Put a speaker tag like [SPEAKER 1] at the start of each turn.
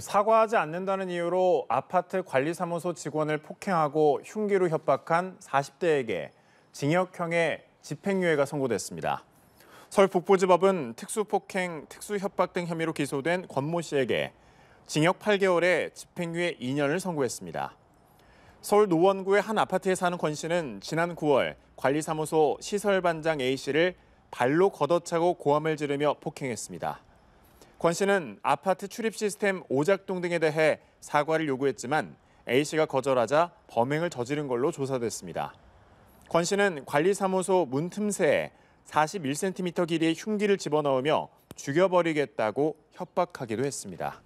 [SPEAKER 1] 사과하지 않는다는 이유로 아파트 관리사무소 직원을 폭행하고 흉기로 협박한 40대에게 징역형의 집행유예가 선고됐습니다. 서울 북부지법은 특수폭행, 특수협박 등 혐의로 기소된 권 모 씨에게 징역 8개월에 집행유예 2년을 선고했습니다. 서울 노원구의 한 아파트에 사는 권 씨는 지난 9월 관리사무소 시설반장 A 씨를 발로 걷어차고 고함을 지르며 폭행했습니다. 권 씨는 아파트 출입 시스템 오작동 등에 대해 사과를 요구했지만 A 씨가 거절하자 범행을 저지른 걸로 조사됐습니다. 권 씨는 관리사무소 문 틈새에 41cm 길이의 흉기를 집어넣으며 죽여버리겠다고 협박하기도 했습니다.